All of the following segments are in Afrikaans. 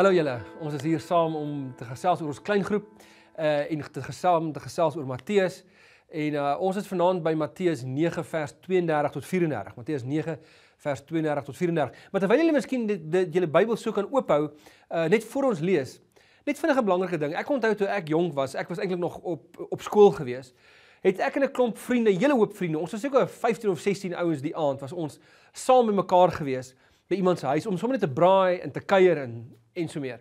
Hallo julle, ons is hier saam om te gesels oor ons klein groep uh en te gesels te gesels oor Matteus en uh ons is vanaand by Matteus 9 vers 32 tot 34. Matteus 9 vers 32 tot 34. Maar terwyl julle miskien dit, dit julle Bybel so kan oophou, uh net voor ons lees, net vinnig 'n belangrike ding. Ek onthou toe ek jonk was, ek was eintlik nog op op skool gewees, het ek en 'n klomp vriende, hele hoop vriende, ons was seker 15 of 16 ouens die aand was ons saam met mekaar gewees by iemand se huis om sommer net te braai en te kuier en en so meer.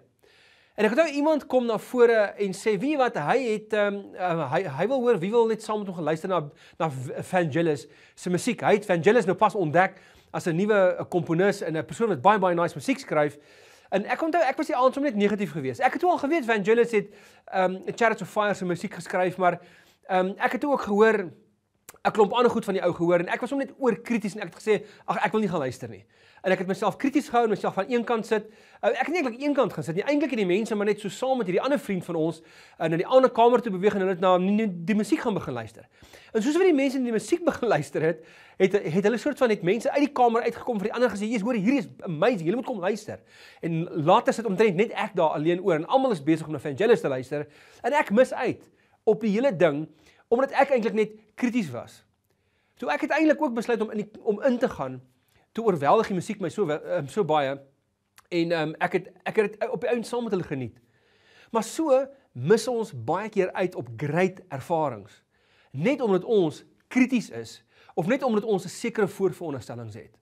En ek het nou iemand kom na vore en sê wie wat hy het um, uh, hy hy wil hoor wie wil net saam met hom geluister na na Vangelis se musiek. Hy het Vangelis nou pas ontdek as 'n nuwe eh, komponis en 'n persoon wat baie baie nice musiek skryf. En ek onthou ek was die aand sommer net negatief geweest. Ek het al geweet Vangelis het um ehm, Charity of Fire se musiek geskryf, maar um ek het ook gehoor 'n klomp ander goed van die ou gehoor en ek was hom net oor krities en ek het gesê ag ek wil nie gaan luister nie. En ek het myself krities gehou en myself van een kant sit. Ek het nie eintlik een kant gesit nie. Eintlik het die mense maar net so saam met hierdie ander vriend van ons in uh, die ander kamer toe beweeg en hulle het na nou die musiek gaan begin luister. En soos wat die mense in die musiek begin luister het, het het hulle soort van net mense uit die kamer uitgekom vir die ander gesê, "Jesus, hoor hierdie is amazing. Jy moet kom luister." En later sit omtrent net ek daar alleen oor en almal is besig om na Evangelist te luister en ek mis uit op die hele ding omdat ek eintlik net krities was. Toe ek het eintlik ook besluit om in die, om in te gaan, toe oorweldig die musiek my so um, so baie en um, ek het ek het dit op die ouen saam met hulle geniet. Maar so mis ons baie keer uit op great ervarings. Net omdat ons krities is of net omdat ons 'n sekere voorveronderstellings het.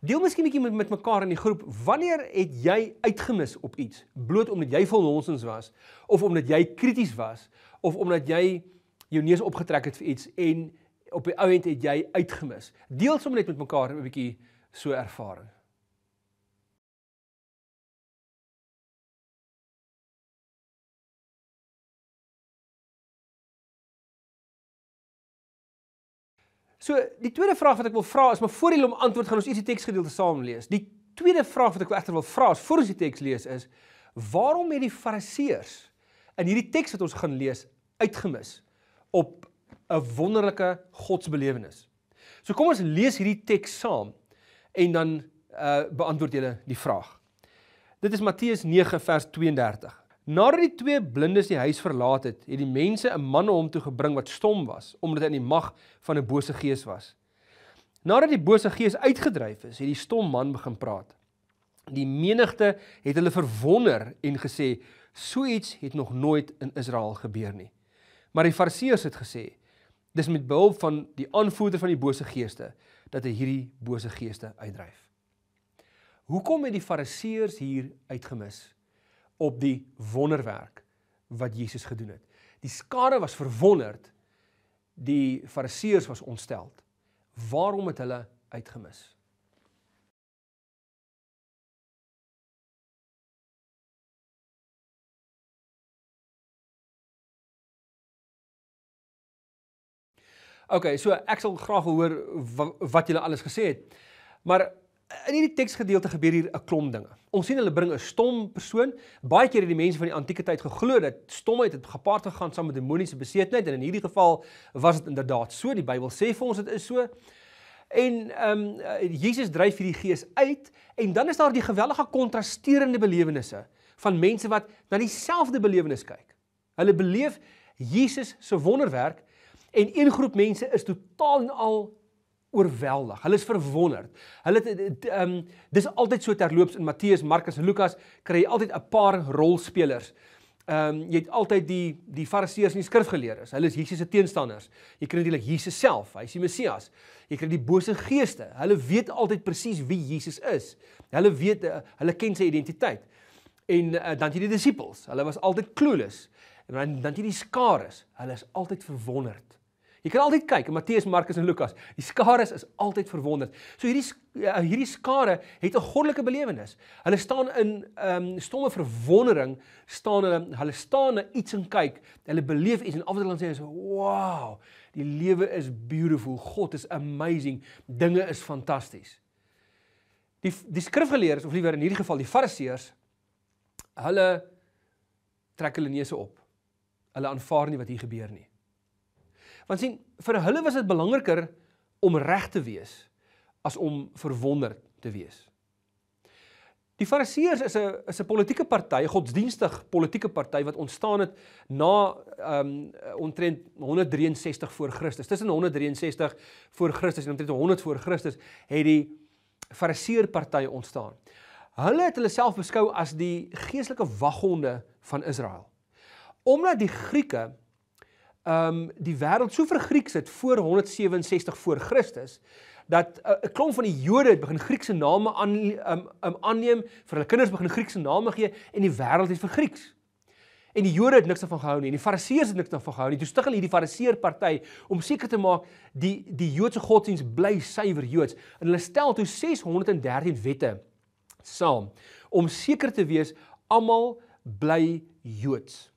Deel miskien 'n bietjie met, met mekaar in die groep, wanneer het jy uitgemis op iets? Bloot omdat jy vol nonsens was of omdat jy krities was of omdat jy jou neus opgetrek het vir iets en op die ount het jy uitgemis. Deel sommer net met mekaar 'n bietjie so ervaring. So, die tweede vraag wat ek wil vra is, maar voor jy hom antwoord, gaan ons eers die teksgedeelte saam lees. Die tweede vraag wat ek egter wil vra is, voor ons die teks lees is, waarom het die fariseërs in hierdie teks wat ons gaan lees uitgemis? op 'n wonderlike godsbelewenis. So kom ons lees hierdie teks saam en dan uh beantwoord julle die vraag. Dit is Matteus 9 vers 32. Nadat die twee blindes die huis verlaat het, het die mense 'n man na hom toe gebring wat stom was omdat hy in die mag van 'n bose gees was. Nadat die bose gees uitgedryf is, het die stom man begin praat. Die menigte het hulle verwonder en gesê: "So iets het nog nooit in Israel gebeur nie." Maar die fariseërs het gesê: "Dis met behulp van die aanvoerder van die bose geeste dat hy hierdie bose geeste uitdryf." Hoekom het die fariseërs hier uitgemis op die wonderwerk wat Jesus gedoen het? Die skare was verwonderd, die fariseërs was ontstel. Waarom het hulle uitgemis? Okay, so ek sal graag hoor wat julle alles gesê het. Maar in hierdie teksgedeelte gebeur hier 'n klomp dinge. Ons sien hulle bring 'n stom persoon. Baie kere het die mense van die antieke tyd geglo dat stomheid het gepaard gegaan saam met demoniese besetenheid en in hierdie geval was dit inderdaad so. Die Bybel sê vir ons dit is so. En ehm um, Jesus dryf hierdie gees uit en dan is daar die gewellige kontrasterende belewennisse van mense wat na dieselfde belewenis kyk. Hulle beleef Jesus se wonderwerk En een groep mense is totaal en al oorweldig. Hulle is verwonderd. Hulle ehm um, dis altyd so terloops in Matteus, Markus en Lukas kry jy altyd 'n paar rolspelers. Ehm um, jy het altyd die die fariseërs en die skrifgeleerdes. Hulle is Jesus se teenstanders. Jy kry natuurlik Jesus self. Hy is die Messias. Jy kry die bose geeste. Hulle weet altyd presies wie Jesus is. Hulle weet uh, hulle ken sy identiteit. En uh, dan jy die disippels. Hulle was altyd clueless. En dan jy die skares. Hulle is altyd verwonderd. Jy kan altyd kyk, Matteus, Markus en Lukas. Die skare is altyd verwonderd. So hierdie eh, hierdie skare het 'n goddelike belewenis. Hulle staan in ehm um, stomme verwondering, staan hulle hulle staan na iets en kyk. Hulle beleef iets en afdeling sê is wow, die lewe is beautiful. God is amazing. Dinge is fantasties. Die die skrifgeleerdes of liewer in hierdie geval die fariseërs, hulle trek hulle neuse op. Hulle aanvaar nie wat hier gebeur nie. Want sien, vir hulle was dit belangriker om reg te wees as om verwonder te wees. Die Fariseërs is 'n is 'n politieke party, godsdienstig politieke party wat ontstaan het na ehm um, omtrent 163 voor Christus. Tussen 163 voor Christus en omtrent 100 voor Christus het die Fariseër party ontstaan. Hulle het hulle self beskou as die geestelike waghonde van Israel. Omdat die Grieke ehm um, die wêreld so vergrieks het voor 167 voor Christus dat eh, 'n uh, klomp van die Jode het begin Griekse name aan ehm um, aanneem, um, vir hulle kinders begin Griekse name gee en die wêreld het vergrieks. En die Jode het niks daarvan gehou nie en die Fariseërs het niks daarvan gehou nie. Toe stig hulle hierdie Fariseer party om seker te maak die die Joodse godsdiens bly suiwer Joods. En hulle stel toe 613 wette saam om seker te wees almal bly Joods.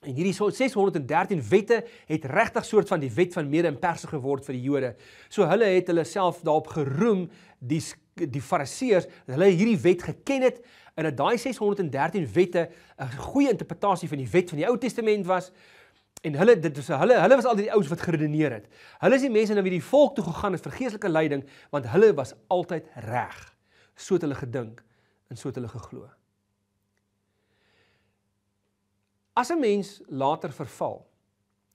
En hierdie 613 wette het regtig soort van die wet van Mede en Perse geword vir die Jode. So hulle het hulle self daarop geroem die die fariseërs dat hulle hierdie wet geken het en dat daai 613 wette 'n goeie interpretasie van die wet van die Ou Testament was. En hulle dit was hulle hulle was al die ouens wat geredeneer het. Hulle is die mense nou wie die volk toe gegaan het vir geestelike leiding want hulle was altyd reg. So het hulle gedink en so het hulle geglo. As 'n mens later verval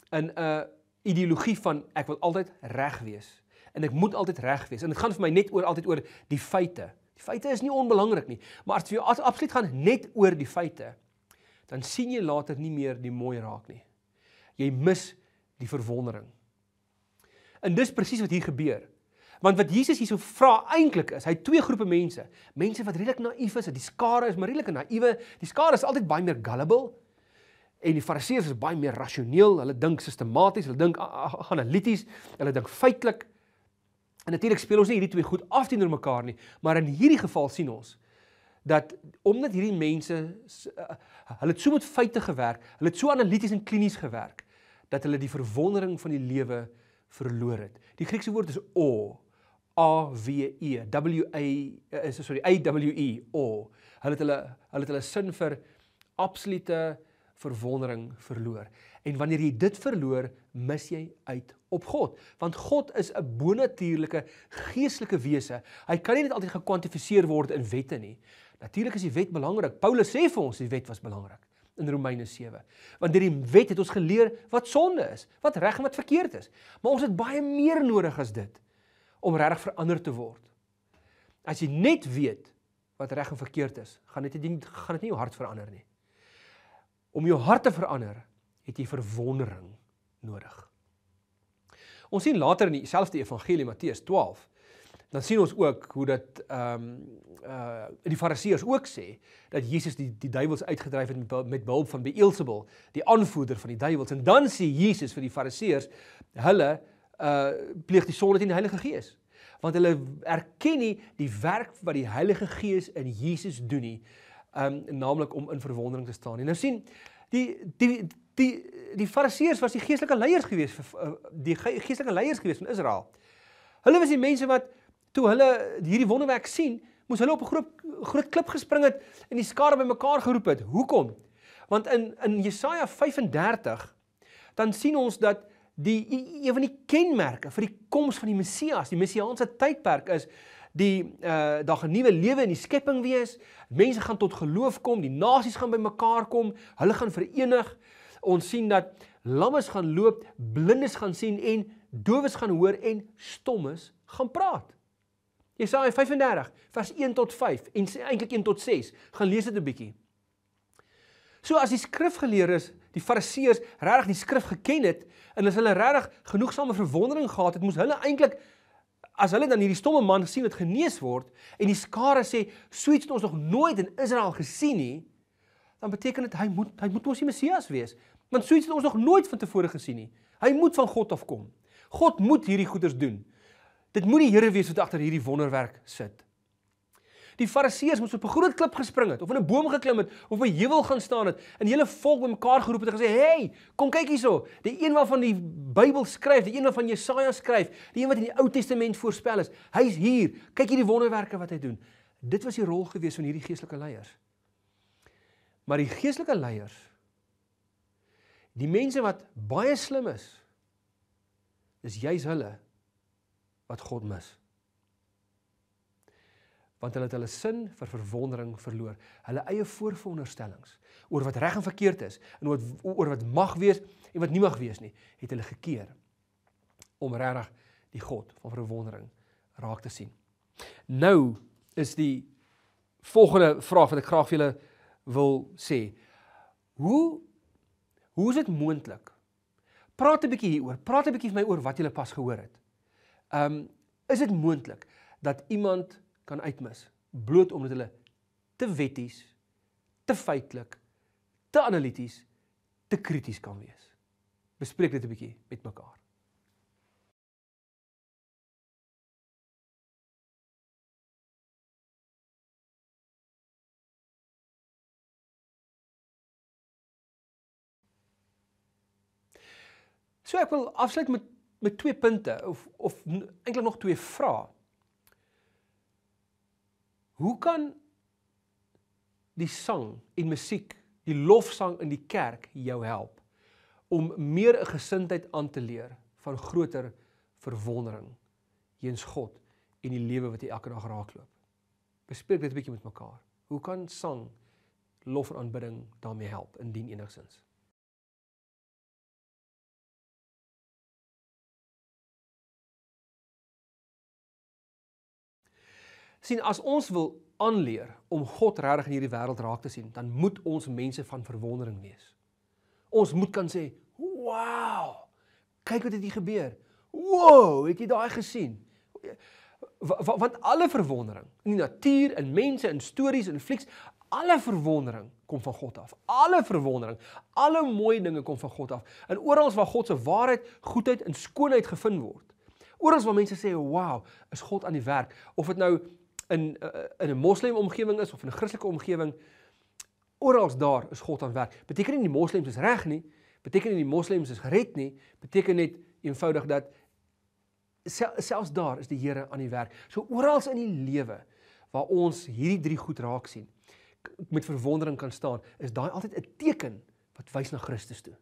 in 'n ideologie van ek wil altyd reg wees en ek moet altyd reg wees en dit gaan vir my net oor altyd oor die feite. Die feite is nie onbelangrik nie, maar as jy absoluut gaan net oor die feite, dan sien jy later nie meer die mooi raak nie. Jy mis die verwondering. En dis presies wat hier gebeur. Want wat Jesus hierso vra eintlik is, hy het twee groepe mense. Mense wat redelik naïef is, die skare is maar redelik naïewe. Die skare is altyd baie meer gullible En die fariseërs is baie meer rasioneel, hulle dink sistematies, hulle dink analities, hulle dink feitelik. En natuurlik speel ons nie hierdie twee goed af teenoor mekaar nie, maar in hierdie geval sien ons dat omdat hierdie mense eh, hulle het so met feite gewerk, hulle het so analities en klinies gewerk dat hulle die verwondering van die lewe verloor het. Die Griekse woord is o, a w e, w a is eh, sorry, a w e o. Hulle het hulle hulle het hulle sin vir absolute verwondering verloor. En wanneer jy dit verloor, mis jy uit op God, want God is 'n bonatuurlike geestelike wese. Hy kan nie net altyd gekwantifiseer word in wette nie. Natuurlik is die wet belangrik. Paulus sê vir ons die wet was belangrik in Romeine 7. Want deur die wet het ons geleer wat sonde is, wat reg en wat verkeerd is. Maar ons het baie meer nodig as dit om regtig verander te word. As jy net weet wat reg en verkeerd is, gaan dit nie gaan dit nie jou hart verander nie om jou hart te verander, het jy verwondering nodig. Ons sien later in dieselfde evangelie Matteus 12, dan sien ons ook hoe dat ehm um, eh uh, die fariseërs ook sê dat Jesus die die duiwels uitgedryf het met met behulp van Beelzebul, die aanvoerder van die duiwels. En dan sê Jesus vir die fariseërs, hulle eh uh, pleeg die sonde teen die Heilige Gees want hulle erken nie die werk wat die Heilige Gees in Jesus doen nie um, naamlik om in verwondering te staan. En nou sien, die die die die fariseërs was die geestelike leiers gewees vir eh, die geestelike leiers gewees van Israel. Hulle was die mense wat toe hulle hierdie wonderwerk sien, moes hulle op 'n groot groot klip gespring het en die skare bymekaar geroep het. Hoekom? Want in in Jesaja 35 dan sien ons dat die een van die kenmerke vir die koms van die Messias, die messiaanse tydperk is die uh, daar gaan nuwe lewe in die skepping wees. Mense gaan tot geloof kom, die nasies gaan bymekaar kom, hulle gaan verenig. Ons sien dat lammes gaan loop, blindes gaan sien en dowes gaan hoor en stommes gaan praat. Jesaja 35 vers 1 tot 5 en eintlik 1 tot 6. Gaan lees dit 'n bietjie. So as die skrifgeleerdes, die fariseërs regtig die skrif geken het en as hulle regtig genoegsame verwondering gehad het, moes hulle eintlik as hulle dan hierdie stomme man sien wat genees word en die skare sê so iets het ons nog nooit in Israel gesien nie, dan beteken dit hy moet hy moet ons die Messias wees, want so iets het ons nog nooit vantevore gesien nie. Hy moet van God afkom. God moet hierdie goeders doen. Dit moet die Here wees wat agter hierdie wonderwerk sit. Die Fariseërs moes op 'n groot klip gespring het of in 'n boom geklim het of op 'n heuwel gaan staan het en hele volk bymekaar geroep het en gesê: "Hey, kom kyk hierso. Die een waarvan die Bybel skryf, die een waarvan Jesaja skryf, die een wat in die Ou Testament voorspel is, hy's hier. Kyk hierdie wonderwerke wat hy doen." Dit was die rol gewees van hierdie geestelike leiers. Maar die geestelike leiers Die mense wat baie slim is is juis hulle wat God mis want hulle het hulle sin vir verwondering verloor, hulle eie voorveronderstellings oor wat reg en verkeerd is en wat oor wat mag wees en wat nie mag wees nie, het hulle gekeer om regtig die God van verwondering raak te sien. Nou is die volgende vraag wat ek graag vir julle wil sê. Hoe hoe is dit moontlik? Praat 'n bietjie hieroor. Praat 'n bietjie vir my oor wat julle pas gehoor het. Ehm um, is dit moontlik dat iemand kan uitmis bloot omdat hulle te wetties, te feitelik, te analities, te krities kan wees. Bespreek dit 'n bietjie met mekaar. So ek wil afsluit met met twee punte of of eintlik nog twee vrae hoe kan die sang en musiek, die lofsang in die kerk jou help om meer 'n gesindheid aan te leer van groter verwondering teens God en die lewe wat jy elke dag raakloop. Bespreek dit 'n bietjie met mekaar. Hoe kan sang, lof en aanbidding daarmee help indien enigsins? sien as ons wil aanleer om God regtig in hierdie wêreld raak te sien, dan moet ons mense van verwondering wees. Ons moet kan sê, "Wow! Kyk wat het hier gebeur. Wow, het jy daai gesien?" Want alle verwondering, in die natuur, in mense, in stories, in flieks, alle verwondering kom van God af. Alle verwondering, alle mooi dinge kom van God af. En oral waar God se waarheid, goedheid en skoonheid gevind word, oral waar mense sê, "Wow, is God aan die werk," of dit nou in eh, in 'n moslem omgewing is of in 'n Christelike omgewing oral daar is God aan werk. Beteken nie die moslems is reg nie, beteken nie die moslems is gered nie, beteken net eenvoudig dat selfs daar is die Here aan die werk. So oral in die lewe waar ons hierdie drie goed raak sien met verwondering kan staan, is daai altyd 'n teken wat wys na Christus toe.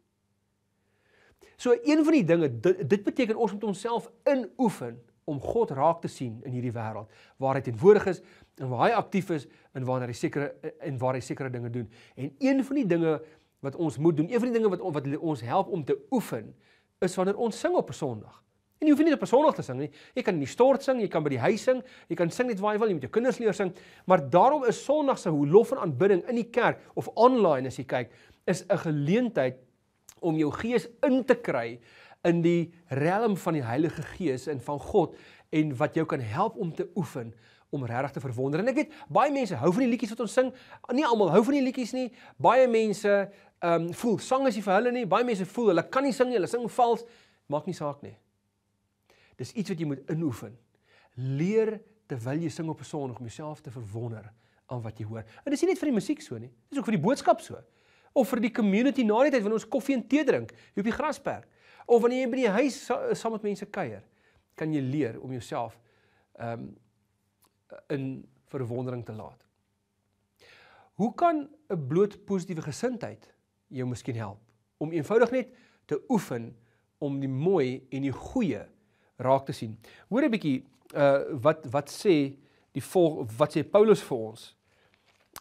So een van die dinge dit beteken ons moet onsself inoefen om God raak te sien in hierdie wêreld waar hy teenwoordig is en waar hy aktief is en waar hy sekere en waar hy sekere dinge doen. En een van die dinge wat ons moet doen, een van die dinge wat wat ons help om te oefen is wanneer ons sing op 'n Sondag. En jy hoef nie op 'n Sondag te sing nie. Jy kan in die stort sing, jy kan by die huis sing, jy kan sing net waar jy wil, jy met jou kinders leer sing, maar daarom is Sondag se hoe lof en aanbidding in die kerk of online as jy kyk, is 'n geleentheid om jou gees in te kry in die riem van die Heilige Gees en van God en wat jou kan help om te oefen om regtig te verwonder. En ek weet baie mense hou van die liedjies wat ons sing. Nie almal hou van die liedjies nie. Baie mense ehm um, voel sang is nie vir hulle nie. Baie mense voel hulle kan nie sing nie. Hulle sing vals. Maak nie saak nie. Dis iets wat jy moet inoefen. Leer terwyl jy sing op 'n Sondag om jouself te verwonder aan wat jy hoor. En dis nie net vir die musiek so nie. Dis ook vir die boodskap so. Of vir die community na die tyd wanneer ons koffie en tee drink hier op die grasperk. Of wanneer jy by die huis saam met mense kuier, kan jy leer om jouself ehm um, in verwondering te laat. Hoe kan 'n bloot positiewe gesindheid jou miskien help om eenvoudig net te oefen om die mooi en die goeie raak te sien? Hoor 'n bietjie uh eh, wat wat sê die volg, wat sê Paulus vir ons?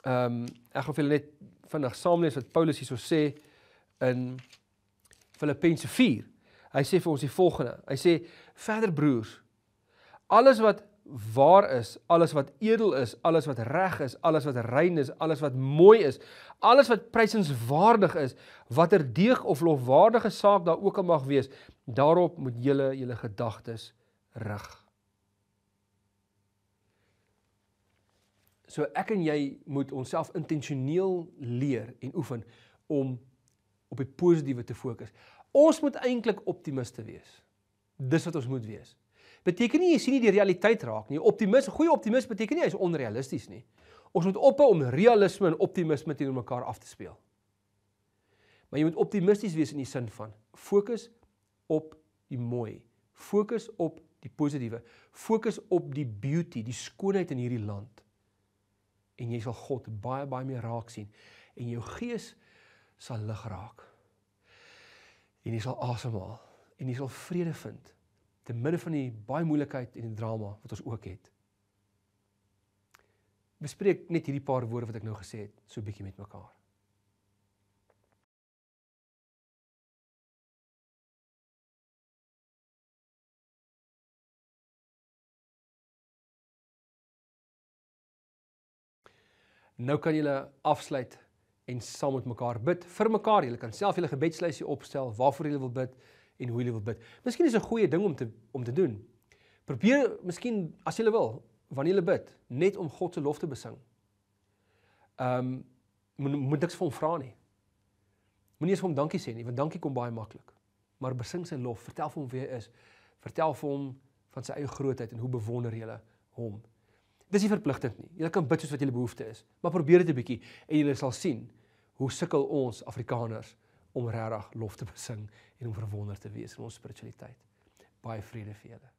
Ehm um, ek gaan vir julle net vinnig saam lees wat Paulus hierso sê in Filippense 4 Hy sê vir ons die volgende. Hy sê verder broers, alles wat waar is, alles wat edel is, alles wat reg is, alles wat rein is, alles wat mooi is, alles wat prysenswaardig is, watter deeg of lofwaardige saak daar ook al mag wees, daarop moet julle julle gedagtes rig. So ek en jy moet onsself intentioneel leer en oefen om op die positiewe te fokus. Ons moet eintlik optimiste wees. Dis wat ons moet wees. Beteken nie jy sien nie die realiteit raak nie. Optimis, goeie optimis beteken nie hy is onrealisties nie. Ons moet ophou om realisme en optimisme teenoor mekaar af te speel. Maar jy moet optimisties wees in die sin van fokus op die mooi, fokus op die positiewe, fokus op die beauty, die skoonheid in hierdie land. En jy sal God baie baie meer raak sien en jou gees sal lig raak en jy sal asemhaal en jy sal vrede vind te midde van die baie moeilikheid en die drama wat ons ook het. Bespreek net hierdie paar woorde wat ek nou gesê het so bietjie met mekaar. Nou kan jy afsluit en saam met mekaar bid vir mekaar. Julle kan self julle gebedslysie opstel waarvoor julle wil bid en hoe julle wil bid. Miskien is 'n goeie ding om te om te doen. Probeer miskien as julle wil wanneer julle bid net om God se lof te besing. Ehm um, moet moet niks van hom vra nie. Moenie eens vir hom dankie sê nie, want dankie kom baie maklik. Maar besing sy lof, vertel vir hom wie hy is, vertel vir hom van sy eie grootheid en hoe bewonder jy hom. Dis nie verpligtend nie. Jy kan bid soos wat jy behoefte is, maar probeer dit 'n bietjie en jy sal sien hoe sukkel ons Afrikaners om regtig lof te besing en om verwonder te wees in ons spiritualiteit. Baie vrede vir julle.